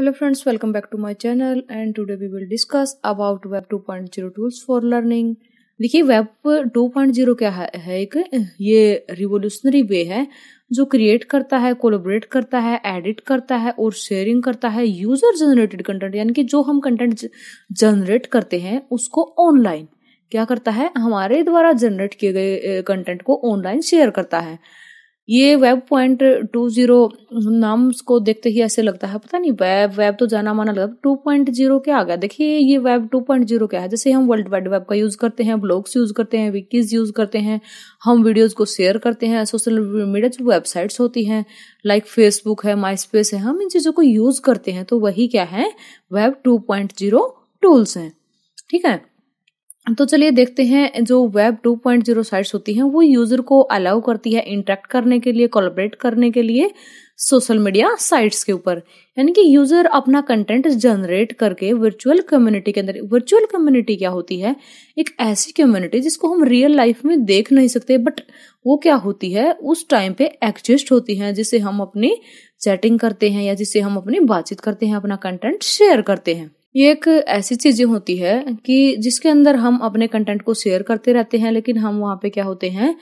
hello friends welcome back to my channel and today we will discuss about web 2.0 tools for learning देखिए web 2.0 क्या है, है एक ये रिवोल्यूशनरी वे है जो क्रिएट करता है कोलोबरेट करता है एडिट करता है और शेयरिंग करता है यूजर जनरेटेड कंटेंट यानी कि जो हम कंटेंट जनरेट करते हैं उसको ऑनलाइन क्या करता है हमारे द्वारा जनरेट किए गए कंटेंट को ऑनलाइन शेयर करता है ये वेब पॉइंट टू जीरो नाम्स को देखते ही ऐसे लगता है पता नहीं वेब वेब तो जाना माना लगा टू पॉइंट जीरो क्या आ गया देखिए ये वेब टू पॉइंट जीरो क्या है जैसे हम वर्ल्ड वाइड वेब का यूज़ करते हैं ब्लॉग्स यूज़ करते हैं विकीज यूज़ करते हैं हम वीडियोज़ को शेयर करते हैं सोशल मीडिया जो वेबसाइट्स होती हैं लाइक फेसबुक है माई स्पेस है हम इन चीज़ों को यूज़ करते हैं तो वही क्या है web two point zero tools हैं ठीक है तो चलिए देखते हैं जो वेब 2.0 साइट्स होती हैं वो यूजर को अलाउ करती है इंटरेक्ट करने के लिए कोलाबरेट करने के लिए सोशल मीडिया साइट्स के ऊपर यानी कि यूजर अपना कंटेंट जनरेट करके वर्चुअल कम्युनिटी के अंदर वर्चुअल कम्युनिटी क्या होती है एक ऐसी कम्युनिटी जिसको हम रियल लाइफ में देख नहीं सकते बट वो क्या होती है उस टाइम पे एग्जिस्ट होती है जिसे हम अपनी चैटिंग करते हैं या जिसे हम अपनी बातचीत करते हैं अपना कंटेंट शेयर करते हैं ये एक ऐसी चीजें होती है कि जिसके अंदर हम अपने कंटेंट को शेयर करते रहते हैं लेकिन हम वहां पे क्या होते हैं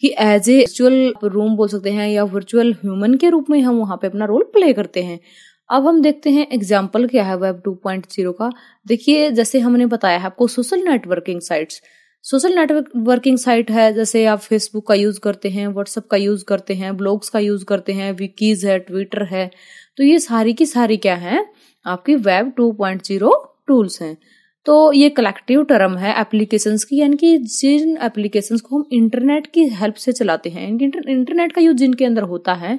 कि एज ए वर्चुअल रूम बोल सकते हैं या वर्चुअल ह्यूमन के रूप में हम वहाँ पे अपना रोल प्ले करते हैं अब हम देखते हैं एग्जाम्पल क्या है वेब टू पॉइंट जीरो का देखिए जैसे हमने बताया है आपको social networking sites social network working site है जैसे आप फेसबुक का यूज़ करते हैं व्हाट्सअप का यूज़ करते हैं ब्लॉग्स का यूज़ करते हैं विकीज़ है ट्विटर है तो ये सारी की सारी क्या है आपकी वेब 2.0 टूल्स हैं तो ये कलेक्टिव टर्म है एप्लीकेशन की यानी कि जिन एप्लीकेशन को हम इंटरनेट की हेल्प से चलाते हैं इंटरनेट का यूज जिनके अंदर होता है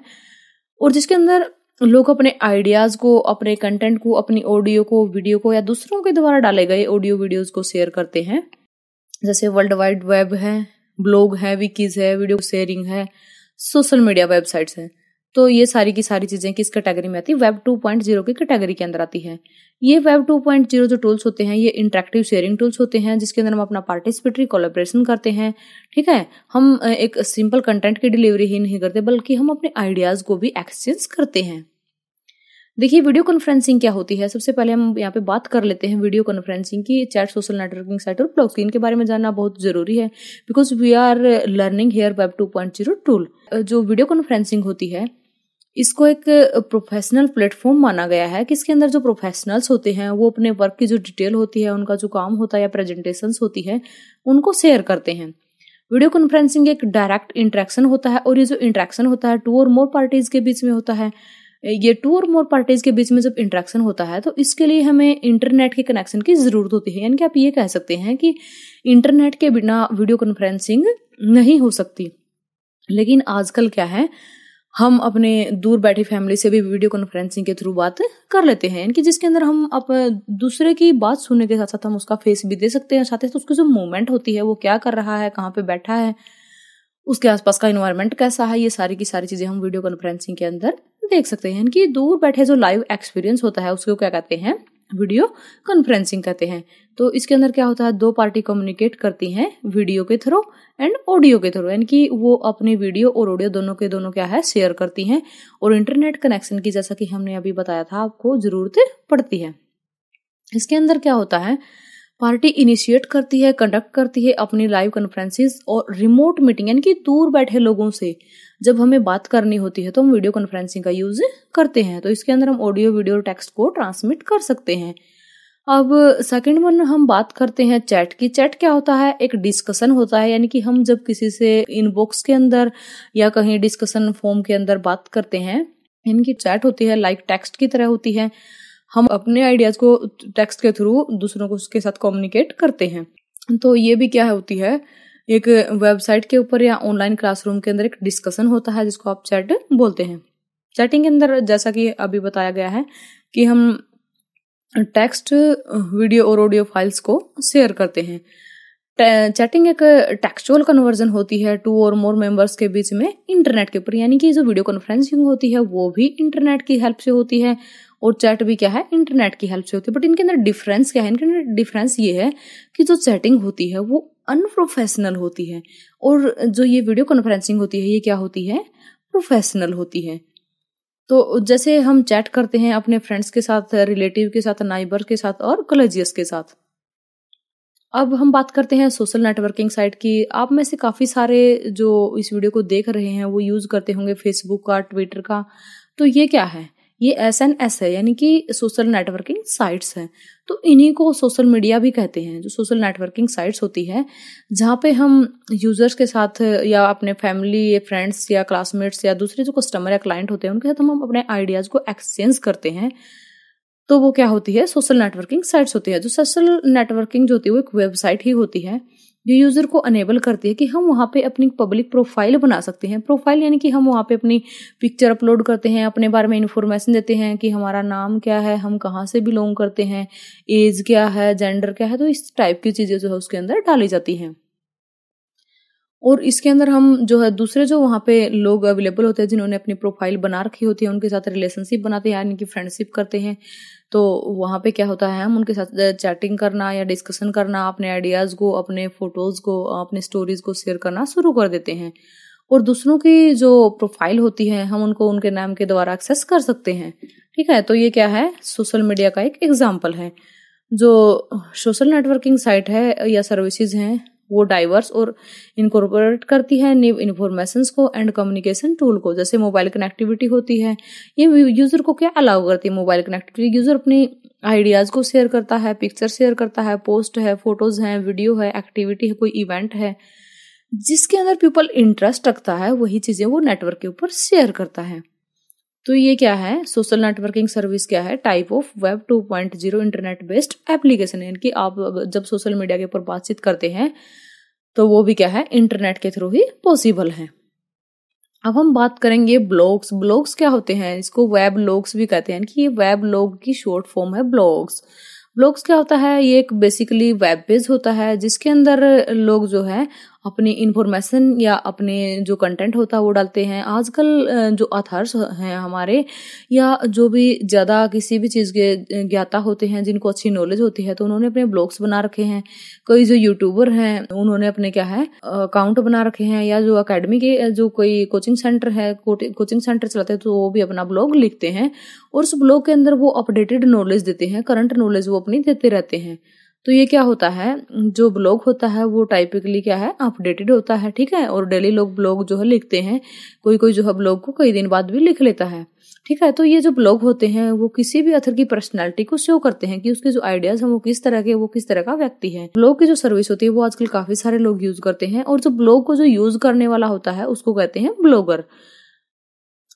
और जिसके अंदर लोग अपने आइडियाज़ को अपने कंटेंट को अपनी ऑडियो को वीडियो को या दूसरों के द्वारा डाले गए ऑडियो वीडियोज को शेयर करते हैं जैसे वर्ल्ड वाइड वेब है ब्लॉग है विकीज है वीडियो शेयरिंग है सोशल मीडिया वेबसाइट्स हैं तो ये सारी की सारी चीज़ें किस कैटेगरी में आती है वेब टू पॉइंट जीरो की कैटेगरी के अंदर आती है ये वेब टू पॉइंट जीरो जो टूल्स होते हैं ये इंटरेक्टिव शेयरिंग टूल्स होते हैं जिसके अंदर हम अपना पार्टिसिपेटरी कोलेब्रेशन करते हैं ठीक है हम एक सिंपल कंटेंट की डिलीवरी ही नहीं करते बल्कि हम अपने आइडियाज़ को भी एक्सचेंज करते हैं देखिए वीडियो कॉन्फ्रेंसिंग क्या होती है सबसे पहले हम यहाँ पे बात कर लेते हैं वीडियो कॉन्फ्रेंसिंग की चैट सोशल नेटवर्किंग साइट और ब्लॉग के बारे में जानना बहुत जरूरी है because we are learning here web two point zero tool जो वीडियो कॉन्फ्रेंसिंग होती है इसको एक प्रोफेशनल प्लेटफॉर्म माना गया है कि इसके अंदर जो प्रोफेशनल्स होते हैं वो अपने वर्क की जो डिटेल होती है उनका जो काम होता है या प्रेजेंटेशन होती है उनको शेयर करते हैं वीडियो कॉन्फ्रेंसिंग एक डायरेक्ट इंट्रैक्शन होता है और ये जो इंट्रैक्शन होता है टू और मोर पार्टीज के बीच में होता है ये टू और मोर पार्टीज के बीच में जब इंट्रैक्शन होता है तो इसके लिए हमें इंटरनेट के कनेक्शन की ज़रूरत होती है यानी कि आप ये कह सकते हैं कि इंटरनेट के बिना वीडियो कॉन्फ्रेंसिंग नहीं हो सकती लेकिन आजकल क्या है हम अपने दूर बैठी फैमिली से भी वीडियो कॉन्फ्रेंसिंग के थ्रू बात कर लेते हैं कि जिसके अंदर हम अप दूसरे की बात सुनने के साथ साथ हम उसका फेस भी दे सकते हैं साथ ही साथ उसकी जो मूवमेंट होती है वो क्या कर रहा है कहाँ पे बैठा है उसके आसपास का इन्वायरमेंट कैसा है ये सारी की सारी चीज़ें हम वीडियो कॉन्फ्रेंसिंग के अंदर देख सकते हैं कि दूर बैठे जो लाइव एक्सपीरियंस होता है उसको क्या कहते हैं वीडियो कॉन्फ्रेंसिंग कहते हैं तो इसके अंदर क्या होता है दो पार्टी कम्युनिकेट करती हैं वीडियो के थ्रू एंड ऑडियो के थ्रू यानी कि वो अपनी वीडियो और ऑडियो दोनों के दोनों क्या है शेयर करती हैं और इंटरनेट कनेक्शन की जैसा कि हमने अभी बताया था आपको ज़रूरत पड़ती है इसके अंदर क्या होता है पार्टी इनिशिएट करती है कंडक्ट करती है अपनी लाइव कॉन्फ्रेंसिस और रिमोट मीटिंग यानी कि दूर बैठे लोगों से जब हमें बात करनी होती है तो हम वीडियो कॉन्फ्रेंसिंग का यूज करते हैं तो इसके अंदर हम ऑडियो वीडियो टेक्स्ट को ट्रांसमिट कर सकते हैं अब सेकंड वन हम बात करते हैं चैट की चैट क्या होता है एक डिस्कशन होता है यानी कि हम जब किसी से इनबॉक्स के अंदर या कहीं डिस्कशन फॉर्म के अंदर बात करते हैं इनकी चैट होती है लाइक टेक्स्ट की तरह होती है हम अपने आइडियाज़ को टेक्स्ट के थ्रू दूसरों को उसके साथ कम्युनिकेट करते हैं तो ये भी क्या होती है एक वेबसाइट के ऊपर या ऑनलाइन क्लासरूम के अंदर एक डिस्कशन होता है जिसको आप चैट बोलते हैं चैटिंग के अंदर जैसा कि अभी बताया गया है कि हम टेक्स्ट वीडियो और ऑडियो फाइल्स को शेयर करते हैं चैटिंग एक टेक्सुअल कन्वर्जन होती है टू और मोर मेंबर्स के बीच में इंटरनेट के ऊपर यानी कि जो वीडियो कॉन्फ्रेंसिंग होती है वो भी इंटरनेट की हेल्प से होती है और चैट भी क्या है इंटरनेट की हेल्प से होती है बट इनके अंदर डिफरेंस क्या है इनके अंदर डिफरेंस ये है कि जो चैटिंग होती है वो अनप्रोफेशनल होती है और जो ये वीडियो कॉन्फ्रेंसिंग होती है ये क्या होती है प्रोफेशनल होती है तो जैसे हम चैट करते हैं अपने फ्रेंड्स के साथ रिलेटिव के साथ नाइबर के साथ और कलेजियस के साथ अब हम बात करते हैं सोशल नेटवर्किंग साइट की आप में से काफ़ी सारे जो इस वीडियो को देख रहे हैं वो यूज़ करते होंगे फेसबुक का ट्विटर का तो ये क्या है ये एस एन एस है यानी कि सोशल नेटवर्किंग साइट्स हैं तो इन्हीं को सोशल मीडिया भी कहते हैं जो सोशल नेटवर्किंग साइट्स होती है जहाँ पे हम यूजर्स के साथ या अपने फैमिली या फ्रेंड्स या क्लासमेट्स या दूसरे जो कस्टमर या क्लाइंट होते हैं उनके साथ हम अपने आइडियाज़ को एक्सचेंज करते हैं तो वो क्या होती है सोशल नेटवर्किंग साइट्स होती है जो सोशल नेटवर्किंग जो होती है वो एक वेबसाइट ही होती है जो यूज़र को अनेबल करती है कि हम वहाँ पे अपनी पब्लिक प्रोफाइल बना सकते हैं प्रोफाइल यानी कि हम वहाँ पे अपनी पिक्चर अपलोड करते हैं अपने बारे में इन्फॉर्मेशन देते हैं कि हमारा नाम क्या है हम कहाँ से बिलोंग करते हैं एज क्या है जेंडर क्या है तो इस टाइप की चीज़ें जो है उसके अंदर डाली जाती हैं और इसके अंदर हम जो है दूसरे जो वहाँ पे लोग अवेलेबल होते हैं जिन्होंने अपनी प्रोफाइल बना रखी होती है उनके साथ रिलेशनशिप बनाते हैं यानी कि फ्रेंडशिप करते हैं तो वहाँ पे क्या होता है हम उनके साथ चैटिंग करना या डिस्कशन करना अपने आइडियाज़ को अपने फ़ोटोज़ को अपने स्टोरीज़ को शेयर करना शुरू कर देते हैं और दूसरों की जो प्रोफाइल होती है हम उनको उनके नाम के द्वारा एक्सेस कर सकते हैं ठीक है तो ये क्या है सोशल मीडिया का एक एग्जाम्पल है जो सोशल नेटवर्किंग साइट है या सर्विसेज हैं वो डाइवर्स और इनकॉर्पोरेट करती है न्यू इन्फॉर्मेशन को एंड कम्युनिकेशन टूल को जैसे मोबाइल कनेक्टिविटी होती है ये यूजर को क्या अलाउ करती है मोबाइल कनेक्टिविटी यूजर अपनी आइडियाज़ को शेयर करता है पिक्चर शेयर करता है पोस्ट है फोटोज़ हैं वीडियो है एक्टिविटी है कोई इवेंट है जिसके अंदर पीपल इंटरेस्ट रखता है वही चीज़ें वो नेटवर्क के ऊपर शेयर करता है तो ये क्या है सोशल नेटवर्किंग सर्विस क्या है type of web 2.0 internet based application है कि आप जब सोशल मीडिया के ऊपर बातचीत करते हैं तो वो भी क्या है इंटरनेट के थ्रू ही पॉसिबल है अब हम बात करेंगे ब्लॉग्स ब्लॉग्स क्या होते हैं इसको वेब लॉग्स भी कहते हैं कि ये वेब लॉग की शॉर्ट फॉर्म है ब्लॉग्स ब्लॉग्स क्या होता है ये एक बेसिकली वेब पेज होता है जिसके अंदर लोग जो है अपने इन्फॉर्मेशन या अपने जो कंटेंट होता है वो डालते हैं आजकल जो अथर्स हैं हमारे या जो भी ज़्यादा किसी भी चीज़ के ज्ञाता होते हैं जिनको अच्छी नॉलेज होती है तो उन्होंने अपने ब्लॉग्स बना रखे हैं कोई जो यूट्यूबर हैं उन्होंने अपने क्या है अकाउंट बना रखे हैं या जो अकेडमी के जो कोई कोचिंग सेंटर है कोचिंग सेंटर चलाते हैं तो वो भी अपना ब्लॉग लिखते हैं और उस ब्लॉग के अंदर वो अपडेटेड नॉलेज देते हैं करंट नॉलेज वो अपनी देते रहते हैं तो ये क्या होता है जो ब्लॉग होता है वो टाइपिकली क्या है अपडेटेड होता है ठीक है और डेली लोग ब्लॉग जो है लिखते हैं कोई कोई जो है ब्लॉग को कई दिन बाद भी लिख लेता है ठीक है तो ये जो ब्लॉग होते हैं वो किसी भी अथर की पर्सनैलिटी को शो करते हैं कि उसके जो आइडियाज हैं वो किस तरह के वो किस तरह का व्यक्ति है ब्लॉग की जो सर्विस होती है वो आजकल काफी सारे लोग यूज करते हैं और जो ब्लॉग को जो यूज करने वाला होता है उसको कहते हैं ब्लॉगर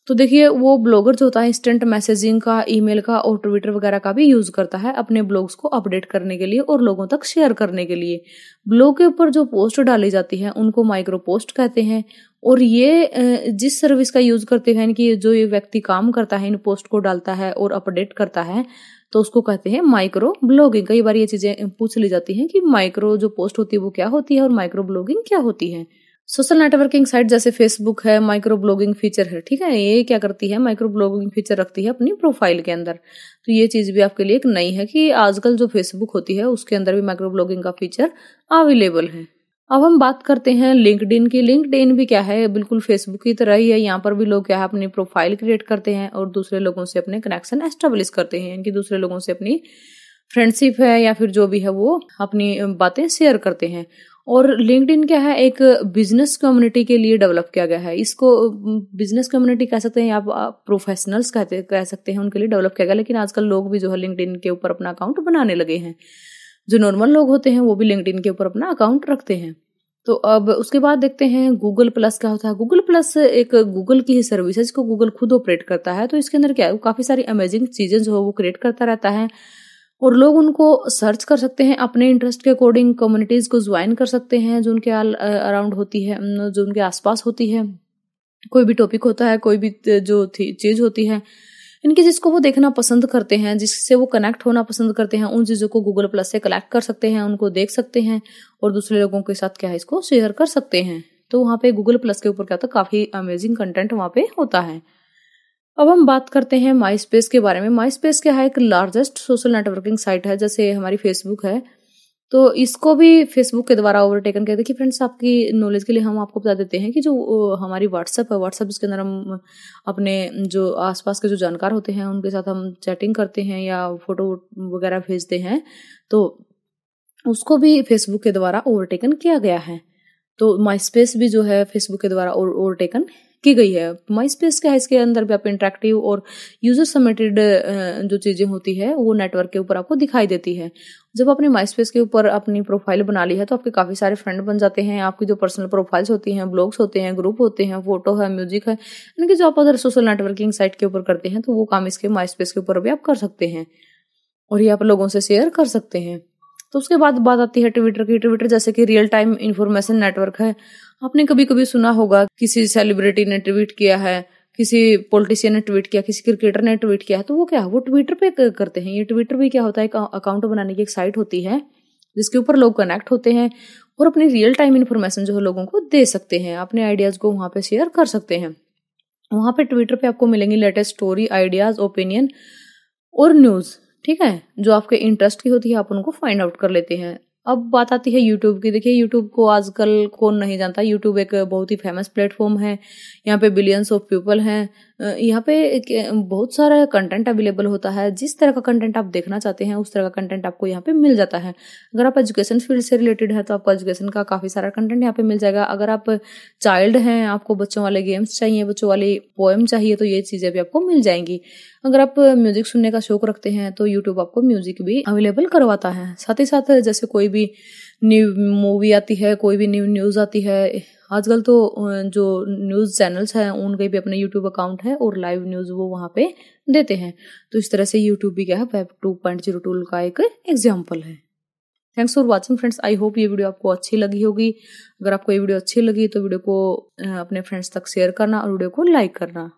तो देखिए वो ब्लॉगर जो होता है इंस्टेंट मैसेजिंग का ईमेल का और ट्विटर वगैरह का भी यूज़ करता है अपने ब्लॉग्स को अपडेट करने के लिए और लोगों तक शेयर करने के लिए ब्लॉग के ऊपर जो पोस्ट डाली जाती है उनको माइक्रो पोस्ट कहते हैं और ये जिस सर्विस का यूज़ करते हैं कि जो ये व्यक्ति काम करता है इन पोस्ट को डालता है और अपडेट करता है तो उसको कहते हैं माइक्रो ब्लॉगिंग कई बार ये चीज़ें पूछ ली जाती हैं कि माइक्रो जो पोस्ट होती है वो क्या होती है और माइक्रो ब्लॉगिंग क्या होती है सोशल नेटवर्किंग साइट जैसे फेसबुक है माइक्रो ब्लॉगिंग फीचर है ठीक है ये क्या करती है माइक्रो ब्लॉगिंग फीचर रखती है अपनी प्रोफाइल के अंदर तो ये चीज़ भी आपके लिए एक नई है कि आजकल जो फेसबुक होती है उसके अंदर भी माइक्रो ब्लॉगिंग का फीचर अवेलेबल है अब हम बात करते हैं लिंकड की लिंकड भी क्या है बिल्कुल फेसबुक की तरह ही है यहाँ पर भी लोग क्या है अपनी प्रोफाइल क्रिएट करते हैं और दूसरे लोगों से अपने कनेक्शन एस्टेब्लिश करते हैं यानी दूसरे लोगों से अपनी फ्रेंडशिप है या फिर जो भी है वो अपनी बातें शेयर करते हैं और लिंकड क्या है एक बिजनेस कम्युनिटी के लिए डेवलप किया गया है इसको बिजनेस कम्युनिटी कह सकते हैं या प्रोफेशनल्स कहते कह सकते हैं उनके लिए डेवलप किया गया लेकिन आजकल लोग भी जो है लिंकड के ऊपर अपना अकाउंट बनाने लगे हैं जो नॉर्मल लोग होते हैं वो भी लिंकड के ऊपर अपना अकाउंट रखते हैं तो अब उसके बाद देखते हैं गूगल प्लस क्या होता है गूगल प्लस एक गूगल की ही सर्विसेज को गूगल खुद ऑपरेट करता है तो इसके अंदर क्या है काफ़ी सारी अमेजिंग चीज़ें जो है वो क्रिएट करता रहता है और लोग उनको सर्च कर सकते हैं अपने इंटरेस्ट के अकॉर्डिंग कम्युनिटीज़ को ज्वाइन कर सकते हैं जो उनके अराउंड होती है जो उनके आसपास होती है कोई भी टॉपिक होता है कोई भी जो चीज़ होती है इनके जिसको वो देखना पसंद करते हैं जिससे वो कनेक्ट होना पसंद करते हैं उन चीज़ों को गूगल प्लस से कलेक्ट कर सकते हैं उनको देख सकते हैं और दूसरे लोगों के साथ क्या है इसको शेयर कर सकते हैं तो वहाँ पे गूगल प्लस के ऊपर क्या होता है काफ़ी अमेजिंग कंटेंट वहाँ पे होता है अब हम बात करते हैं माई स्पेस के बारे में माई स्पेस क्या है एक लार्जेस्ट सोशल नेटवर्किंग साइट है जैसे हमारी फेसबुक है तो इसको भी फेसबुक के द्वारा ओवरटेकन किया देखिए फ्रेंड्स आपकी नॉलेज के लिए हम आपको बता देते हैं कि जो हमारी व्हाट्सअप है व्हाट्सएप जिसके अंदर हम अपने जो आसपास के जो जानकार होते हैं उनके साथ हम चैटिंग करते हैं या फोटो वगैरह भेजते हैं तो उसको भी फेसबुक के द्वारा ओवरटेकन किया गया है तो माई स्पेस भी जो है फेसबुक के द्वारा ओवरटेकन की गई है माई स्पेस क्या है इसके अंदर भी आप इंटरेक्टिव और यूजर सबमिटेड जो चीज़ें होती है वो नेटवर्क के ऊपर आपको दिखाई देती है जब आपने माई स्पेस के ऊपर अपनी प्रोफाइल बना ली है तो आपके काफ़ी सारे फ्रेंड बन जाते हैं आपकी जो पर्सनल प्रोफाइल्स होती हैं ब्लॉग्स होते हैं ग्रुप होते हैं फोटो है म्यूजिक है यानी कि जो आप अदर सोशल नेटवर्किंग साइट के ऊपर करते हैं तो वो काम इसके माई स्पेस के ऊपर भी आप कर सकते हैं और ये आप लोगों से शेयर कर सकते हैं तो उसके बाद बात आती है ट्विटर की ट्विटर जैसे कि रियल टाइम इन्फॉर्मेशन नेटवर्क है आपने कभी कभी सुना होगा किसी सेलिब्रिटी ने ट्वीट किया है किसी पॉलिटिशियन ने ट्वीट किया किसी क्रिकेटर ने ट्वीट किया तो वो क्या वो ट्विटर पे करते हैं ये ट्विटर भी क्या होता है एक अकाउंट बनाने की एक साइट होती है जिसके ऊपर लोग कनेक्ट होते हैं और अपनी रियल टाइम इन्फॉर्मेशन जो है लोगों को दे सकते हैं अपने आइडियाज़ को वहाँ पे शेयर कर सकते हैं वहाँ पे ट्विटर पे आपको मिलेंगी लेटेस्ट स्टोरी आइडियाज़ ओपिनियन और न्यूज़ ठीक है जो आपके इंटरेस्ट की होती है आप उनको फाइंड आउट कर लेते हैं अब बात आती है यूट्यूब की देखिए यूट्यूब को आजकल कौन नहीं जानता यूट्यूब एक बहुत ही फेमस प्लेटफॉर्म है यहाँ पे बिलियंस ऑफ पीपल हैं यहाँ पे बहुत सारा कंटेंट अवेलेबल होता है जिस तरह का कंटेंट आप देखना चाहते हैं उस तरह का कंटेंट आपको यहाँ पे मिल जाता है अगर आप एजुकेशन फील्ड से रिलेटेड है तो आपको एजुकेशन का काफ़ी सारा कंटेंट यहाँ पे मिल जाएगा अगर आप चाइल्ड हैं आपको बच्चों वाले गेम्स चाहिए बच्चों वाली पोएम चाहिए तो ये चीज़ें भी आपको मिल जाएंगी अगर आप म्यूजिक सुनने का शौक रखते हैं तो यूट्यूब आपको म्यूजिक भी अवेलेबल करवाता है साथ ही साथ जैसे कोई भी न्यू मूवी आती है कोई भी न्यू न्यूज़ आती है आजकल तो जो न्यूज़ चैनल्स हैं उनके भी अपने यूट्यूब अकाउंट है और लाइव न्यूज़ वो वहाँ पे देते हैं तो इस तरह से यूट्यूब भी क्या है web two point zero tool का एक एग्जाम्पल है thanks for watching friends I hope ये वीडियो आपको अच्छी लगी होगी अगर आपको ये वीडियो अच्छी लगी तो वीडियो को अपने फ्रेंड्स तक शेयर करना और वीडियो को लाइक करना